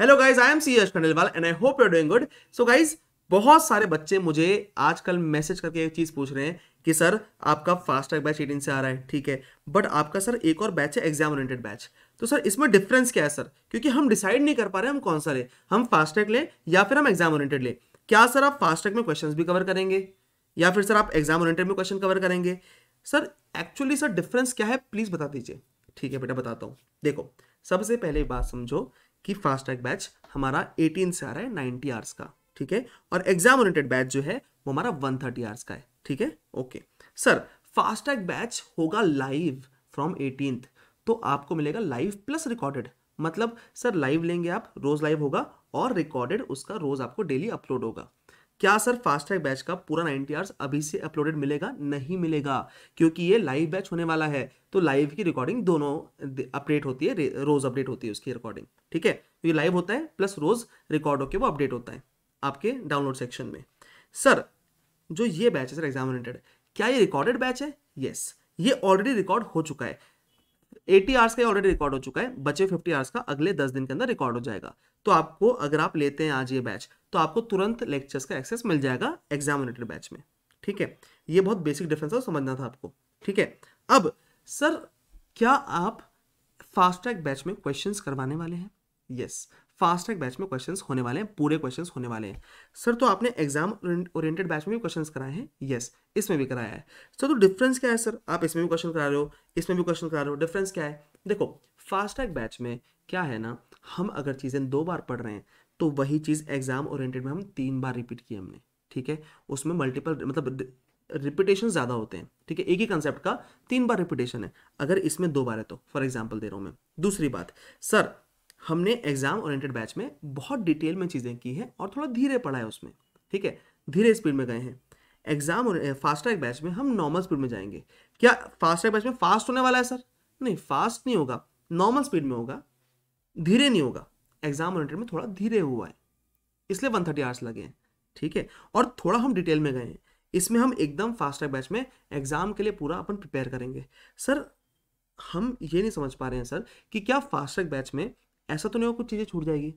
Hello guys I am C Yash Khandelwal and I hope you're doing good so guys बहुत सारे बच्चे मुझे आजकल मैसेज करके एक चीज़ पूछ रहे हैं कि सर आपका फास्ट ट्रैक बैच एटीन से आ रहा है ठीक है बट आपका सर एक और बैच है एग्जाम ओरिएंटेड बैच तो सर इसमें डिफरेंस क्या है सर क्योंकि हम डिसाइड नहीं कर पा रहे हम कौन सा ले हम फास्ट ट्रैक लें या फिर हम एग्जाम ओरिएंटेड लें क्या सर आप फास्ट ट्रैक में क्वेश्चन भी कवर करेंगे या फिर सर आप एग्जाम ओरिएंटेड में क्वेश्चन कवर करेंगे सर एक्चुअली सर डिफरेंस क्या है प्लीज़ बता दीजिए ठीक है बेटा बताता हूँ देखो सबसे पहले बात समझो कि फास्ट ट्रैक बैच हमारा 18 से आ रहा है 90 आवर्स का ठीक है और एग्जाम ओरिएंटेड बैच जो है वो हमारा 130 आवर्स का है ठीक है okay sir fast track batch होगा लाइव फ्रॉम एटीन तो आपको मिलेगा लाइव प्लस रिकॉर्डेड मतलब सर लाइव लेंगे आप रोज लाइव होगा और रिकॉर्डेड उसका रोज आपको डेली अपलोड होगा क्या सर फास्ट ट्रैक बैच का पूरा नाइन्टी आवर्स अभी से अपलोडेड मिलेगा नहीं मिलेगा क्योंकि ये लाइव बैच होने वाला है तो लाइव की रिकॉर्डिंग दोनों अपडेट होती है रोज अपडेट होती है उसकी रिकॉर्डिंग ठीक है तो ये लाइव होता है प्लस रोज रिकॉर्ड होकर वो अपडेट होता है आपके डाउनलोड सेक्शन में सर जो ये बैच है सर एग्जामिनेटेड क्या ये रिकॉर्डेड बैच है यस yes. ये ऑलरेडी रिकॉर्ड हो चुका है एटी आवर्स का ऑलरेडी रिकॉर्ड हो चुका है बचे फिफ्टी आवर्स का अगले दस दिन के अंदर रिकॉर्ड हो जाएगा तो आपको अगर आप लेते हैं आज ये बैच तो आपको तुरंत लेक्चर्स का एक्सेस मिल जाएगा एग्जामिनेटर बैच में ठीक है ये बहुत बेसिक डिफरेंस है समझना था आपको ठीक है अब सर क्या आप फास्ट ट्रैक बैच में क्वेश्चन करवाने वाले हैं यस फास्ट ट्रैक बैच में क्वेश्चंस होने वाले हैं पूरे क्वेश्चंस होने वाले हैं सर तो आपने एग्जाम ओरिएंटेड बैच में भी क्वेश्चंस कराए हैं यस इसमें भी कराया है सर तो डिफरेंस क्या है सर आप इसमें भी क्वेश्चन करा रहे हो इसमें भी क्वेश्चन करा रहे हो डिफरेंस क्या है देखो फास्ट ट्रैक बैच में क्या है ना हम अगर चीज़ें दो बार पढ़ रहे हैं तो वही चीज़ एग्जाम ओरिएंटेड में हम तीन बार रिपीट किए हमने ठीक है उसमें मल्टीपल मतलब रिपीटेशन ज़्यादा होते हैं ठीक है एक ही कंसेप्ट का तीन बार रिपीटेशन है अगर इसमें दो बार है तो फॉर एग्जाम्पल दे रहा हूँ मैं दूसरी बात सर हमने एग्जाम ओरिएंटेड बैच में बहुत डिटेल में चीज़ें की हैं और थोड़ा धीरे पढ़ा है उसमें ठीक है धीरे स्पीड में गए हैं एग्जाम फास्ट ट्रैक बैच में हम नॉर्मल स्पीड में जाएंगे क्या फास्ट ट्रैक बैच में फास्ट होने वाला है सर नहीं फास्ट नहीं होगा नॉर्मल स्पीड में होगा धीरे नहीं होगा एग्जाम ओरिएंटेड में थोड़ा धीरे हुआ है इसलिए वन थर्टी आवर्स लगे हैं ठीक है और थोड़ा हम डिटेल में गए हैं इसमें हम एकदम फास्ट ट्रैक बैच में एग्जाम के लिए पूरा अपन प्रिपेयर करेंगे सर हम ये नहीं समझ पा रहे हैं सर कि क्या फास्ट ट्रैक बैच में ऐसा तो नहीं हो कुछ चीज़ें छूट जाएगी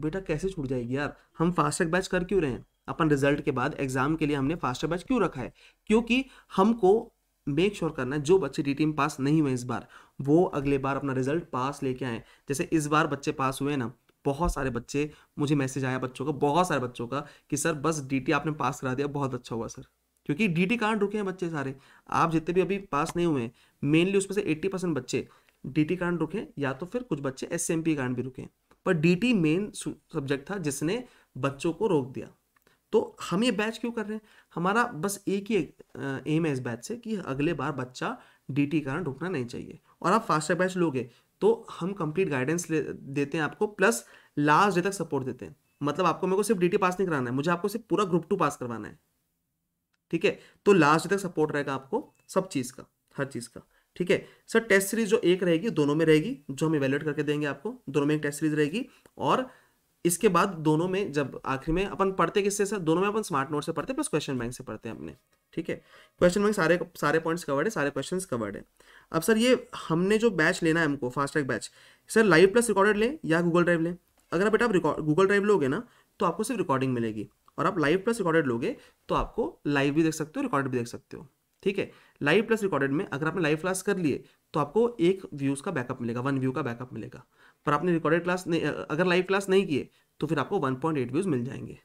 बेटा कैसे छूट जाएगी यार हम फास्ट ट्रैक बैच कर क्यों रहे हैं अपन रिजल्ट के बाद एग्जाम के लिए हमने फास्ट ट्रैक बैच क्यों रखा है क्योंकि हमको मेक श्योर sure करना है जो बच्चे डी टीम पास नहीं हुए इस बार वो अगले बार अपना रिजल्ट पास लेके आए जैसे इस बार बच्चे पास हुए ना बहुत सारे बच्चे मुझे मैसेज आया बच्चों का बहुत सारे बच्चों का कि सर बस डी आपने पास करा दिया बहुत अच्छा हुआ सर क्योंकि टी कार्ड रुके हैं बच्चे सारे आप जितने भी अभी पास नहीं हुए हैं मेनली उसमें से एट्टी परसेंट बच्चे डीटी कारण रुके या तो फिर कुछ बच्चे एस कारण भी रुके पर डीटी मेन सब्जेक्ट था जिसने बच्चों को रोक दिया तो हम ये बैच क्यों कर रहे हैं हमारा बस एक ही एम है इस बैच से कि अगले बार बच्चा डीटी कारण रुकना नहीं चाहिए और आप ट्रैक बैच लोगे तो हम कंप्लीट गाइडेंस देते हैं आपको प्लस लास्ट डे तक सपोर्ट देते हैं मतलब आपको मेरे को सिर्फ डीटी पास नहीं कराना है मुझे आपको सिर्फ पूरा ग्रुप टू पास करवाना है ठीक है तो लास्ट डे तक सपोर्ट रहेगा आपको सब चीज़ का हर चीज़ का ठीक है सर टेस्ट सीरीज जो एक रहेगी दोनों में रहेगी जो हम इवेल्युएट करके देंगे आपको दोनों में एक टेस्ट सीरीज रहेगी और इसके बाद दोनों में जब आखिर में अपन पढ़ते किससे सर दोनों में अपन स्मार्ट नोट से पढ़ते हैं प्लस क्वेश्चन बैंक से पढ़ते हैं अपने ठीक है क्वेश्चन बैंक सारे सारे पॉइंट्स कवर्ड है सारे क्वेश्चन कवर्ड है अब सर ये हमने जो बैच लेना है हमको fast track batch sir live plus recorded लें या गूगल ड्राइव लें अगर बेटा आप गूगल ड्राइव लोगे ना तो आपको सिर्फ रिकॉर्डिंग मिलेगी और आप लाइव प्लस रिकॉर्डेड लोगे तो आपको लाइव भी देख सकते हो रिकॉर्ड भी देख सकते हो ठीक है लाइव प्लस रिकॉर्डेड में अगर आपने लाइव क्लास कर लिए तो आपको एक व्यूज़ का बैकअप मिलेगा वन व्यू का बैकअप मिलेगा पर आपने रिकॉर्डेड क्लास नहीं अगर लाइव क्लास नहीं किए तो फिर आपको वन पॉइंट एट व्यूज़ मिल जाएंगे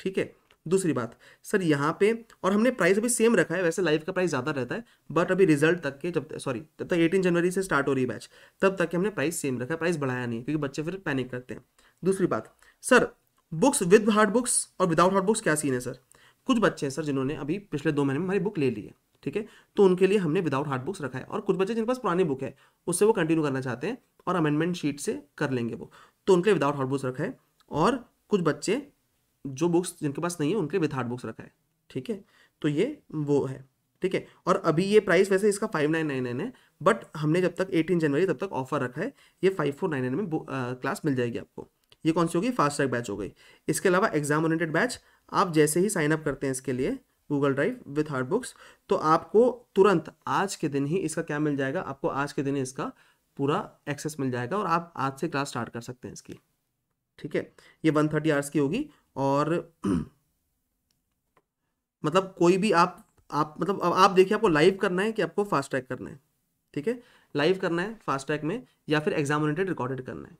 ठीक है दूसरी बात सर यहाँ पे और हमने प्राइस अभी सेम रखा है वैसे लाइव का प्राइस ज़्यादा रहता है बट अभी रिजल्ट तक के जब सॉरी तब तक एटीन जनवरी से स्टार्ट हो रही बैच तब तक के हमने प्राइस सेम रखा है प्राइस बढ़ाया नहीं क्योंकि बच्चे फिर पैनिक करते हैं दूसरी बात sir books with hard books और विदाउट हार्ड बुक्स क्या सीन है सर कुछ बच्चे हैं सर जिन्होंने अभी पिछले दो महीने में हमारी बुक ले ली है ठीक है तो उनके लिए हमने विदाउट हार्ड बुक्स रखा है और कुछ बच्चे जिनके पास पुरानी बुक है उससे वो कंटिन्यू करना चाहते हैं और अमेंडमेंट शीट से कर लेंगे वो तो उनके विदाउट हार्ड बुक्स रखा है और कुछ बच्चे जो बुक्स जिनके पास नहीं है उनके विद हार्ड बुक्स रखा है ठीक है तो ये वो है ठीक है और अभी ये प्राइस वैसे इसका फाइव नाइन नाइन नाइन है बट हमने जब तक एटीन जनवरी तब तक ऑफर रखा है ये फाइव फोर नाइन नाइन में आ, क्लास मिल जाएगी आपको ये कौन सी होगी फास्ट ट्रैक बैच हो गई इसके अलावा एग्जाम ओरिएंटेड बैच आप जैसे ही साइन अप करते हैं इसके लिए Google drive with hard books तो आपको तुरंत आज के दिन ही इसका क्या मिल जाएगा आपको आज के दिन इसका पूरा एक्सेस मिल जाएगा और आप आज से क्लास स्टार्ट कर सकते हैं इसकी ठीक है ये वन थर्टी आवर्स की होगी और मतलब कोई भी आप आप मतलब अब आप देखिए आपको लाइव करना है कि आपको फास्ट ट्रैक करना है ठीक है लाइव करना है फास्ट ट्रैक में या फिर एग्जाम ओरिएंटेड रिकॉर्डेड करना है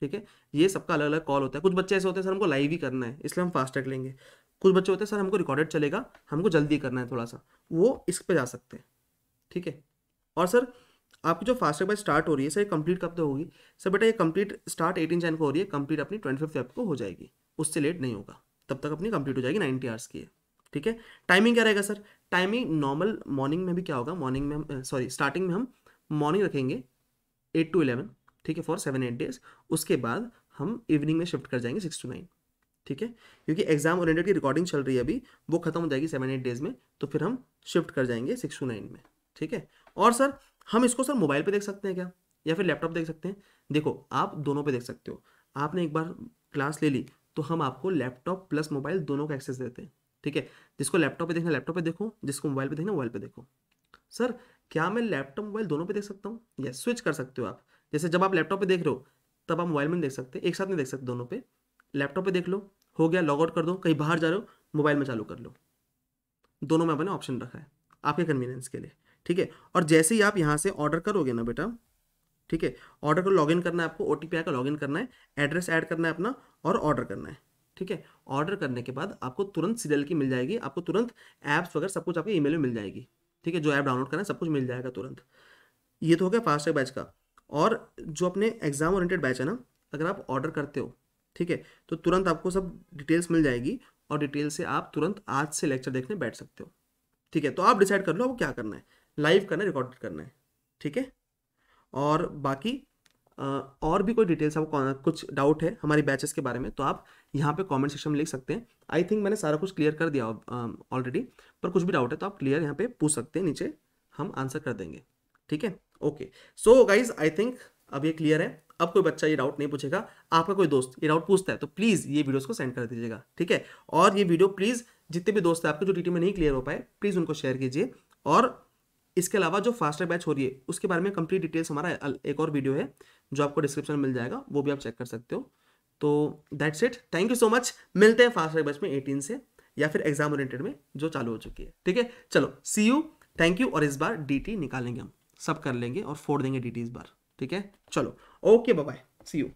ठीक है ये सबका अलग अलग कॉल होता है कुछ बच्चे ऐसे होते हैं सर हमको लाइव ही करना है इसलिए हम फास्ट ट्रैक लेंगे कुछ बच्चे होते हैं सर हमको रिकॉर्डेड चलेगा हमको जल्दी करना है थोड़ा सा वो इस पर जा सकते हैं ठीक है और सर आपकी जो फास्ट बाय स्टार्ट हो रही है सर ये कंप्लीट कब तक तो होगी सर बेटा ये कंप्लीट स्टार्ट एटीन जैन को हो रही है कंप्लीट अपनी ट्वेंटी फिफ्थ को हो जाएगी उससे लेट नहीं होगा तब तक अपनी कंप्लीट हो जाएगी नाइन्टी आवर्स की ठीक है टाइमिंग क्या रहेगा सर टाइमिंग नॉर्मल मॉर्निंग में भी क्या होगा मॉर्निंग में हम सॉरी स्टार्टिंग में हम मॉर्निंग रखेंगे एट टू इलेवन ठीक है फॉर सेवन एट डेज उसके बाद हम इवनिंग में शिफ्ट कर जाएंगे सिक्स टू नाइन ठीक है क्योंकि एग्जाम ओरिएंटेड की रिकॉर्डिंग चल रही है अभी वो खत्म हो जाएगी सेवन एट डेज में तो फिर हम शिफ्ट कर जाएंगे सिक्स टू नाइन में ठीक है और सर हम इसको सर मोबाइल पे देख सकते हैं क्या या फिर लैपटॉप देख सकते हैं देखो आप दोनों पे देख सकते हो आपने एक बार क्लास ले ली तो हम आपको लैपटॉप प्लस मोबाइल दोनों का एक्सेस देते हैं ठीक है जिसको लैपटॉप पर देखना लैपटॉप पर देखो जिसको मोबाइल पर देखना मोबाइल पर देखो सर क्या मैं लैपटॉप मोबाइल दोनों पर देख सकता हूँ या स्विच कर सकते हो आप जैसे जब आप लैपटॉप पर देख रहे हो तब आप मोबाइल में देख सकते एक साथ नहीं देख सकते दोनों पे लैपटॉप पे देख लो हो गया लॉग आउट कर दो कहीं बाहर जा रहे हो मोबाइल में चालू कर लो दोनों में अपने ऑप्शन रखा है आपके कन्वीनियंस के लिए ठीक है और जैसे ही आप यहाँ से ऑर्डर करोगे ना बेटा ठीक है ऑर्डर को लॉग करना है आपको ओ टी पी आकर लॉगिन करना है एड्रेस ऐड करना है अपना और ऑर्डर करना है ठीक है ऑर्डर करने के बाद आपको तुरंत सीरियल की मिल जाएगी आपको तुरंत ऐप्स वगैरह सब कुछ आपके ईमेल में मिल जाएगी ठीक है जो ऐप डाउनलोड करना है सब कुछ मिल जाएगा तुरंत ये तो हो गया फास्टैग बैच का और जो अपने एग्जाम ओरिएंटेड बैच है ना अगर आप ऑर्डर करते हो ठीक है तो तुरंत आपको सब डिटेल्स मिल जाएगी और डिटेल से आप तुरंत आज से लेक्चर देखने बैठ सकते हो ठीक है तो आप डिसाइड कर लो आपको क्या करना है लाइव करना है रिकॉर्डेड करना है ठीक है और बाकी और भी कोई डिटेल्स आपको कुछ डाउट है हमारी बैचेस के बारे में तो आप यहाँ पे कमेंट सेक्शन में लिख सकते हैं आई थिंक मैंने सारा कुछ क्लियर कर दिया ऑलरेडी पर कुछ भी डाउट है तो आप क्लियर यहाँ पे पूछ सकते हैं नीचे हम आंसर कर देंगे ठीक है okay so guys I think अब ये क्लियर है अब कोई बच्चा ये डाउट नहीं पूछेगा आपका कोई दोस्त ये डाउट पूछता है तो प्लीज़ ये वीडियोस को सेंड कर दीजिएगा ठीक है और ये वीडियो प्लीज़ जितने भी दोस्त हैं आपके जो टीटी में नहीं क्लियर हो पाए प्लीज़ उनको शेयर कीजिए और इसके अलावा जो फास्ट बैच हो रही है उसके बारे में कंप्लीट डिटेल्स हमारा एक और वीडियो है जो आपको डिस्क्रिप्शन में मिल जाएगा वो भी आप चेक कर सकते हो तो that's it thank you so much मिलते हैं फास्ट बैच में एटीन से या फिर एग्जाम ओरिएंटेड में जो चालू हो चुकी है ठीक है चलो सी यू थैंक यू और इस बार डीटी निकालेंगे हम सब कर लेंगे और फोड़ देंगे डीटी इस बार ठीक है चलो ओके बाय सी यू